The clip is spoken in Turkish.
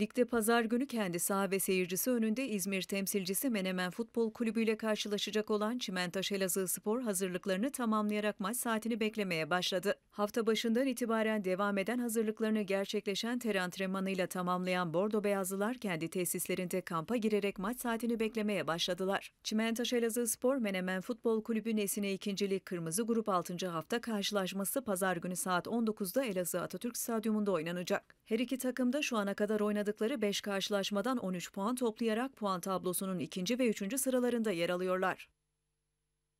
Ligde pazar günü kendi saha ve seyircisi önünde İzmir temsilcisi Menemen Futbol Kulübü ile karşılaşacak olan Çimentaş Elazığ Spor hazırlıklarını tamamlayarak maç saatini beklemeye başladı. Hafta başından itibaren devam eden hazırlıklarını gerçekleşen ter antrenmanıyla tamamlayan Bordo Beyazlılar kendi tesislerinde kampa girerek maç saatini beklemeye başladılar. Çimentaş Elazığ Spor Menemen Futbol Kulübü Nesine 2. Lig Kırmızı Grup 6. hafta karşılaşması pazar günü saat 19'da Elazığ Atatürk Stadyumunda oynanacak. Her iki takım da şu ana kadar oynadığı oynadıkları 5 karşılaşmadan 13 puan toplayarak puan tablosunun ikinci ve üçüncü sıralarında yer alıyorlar.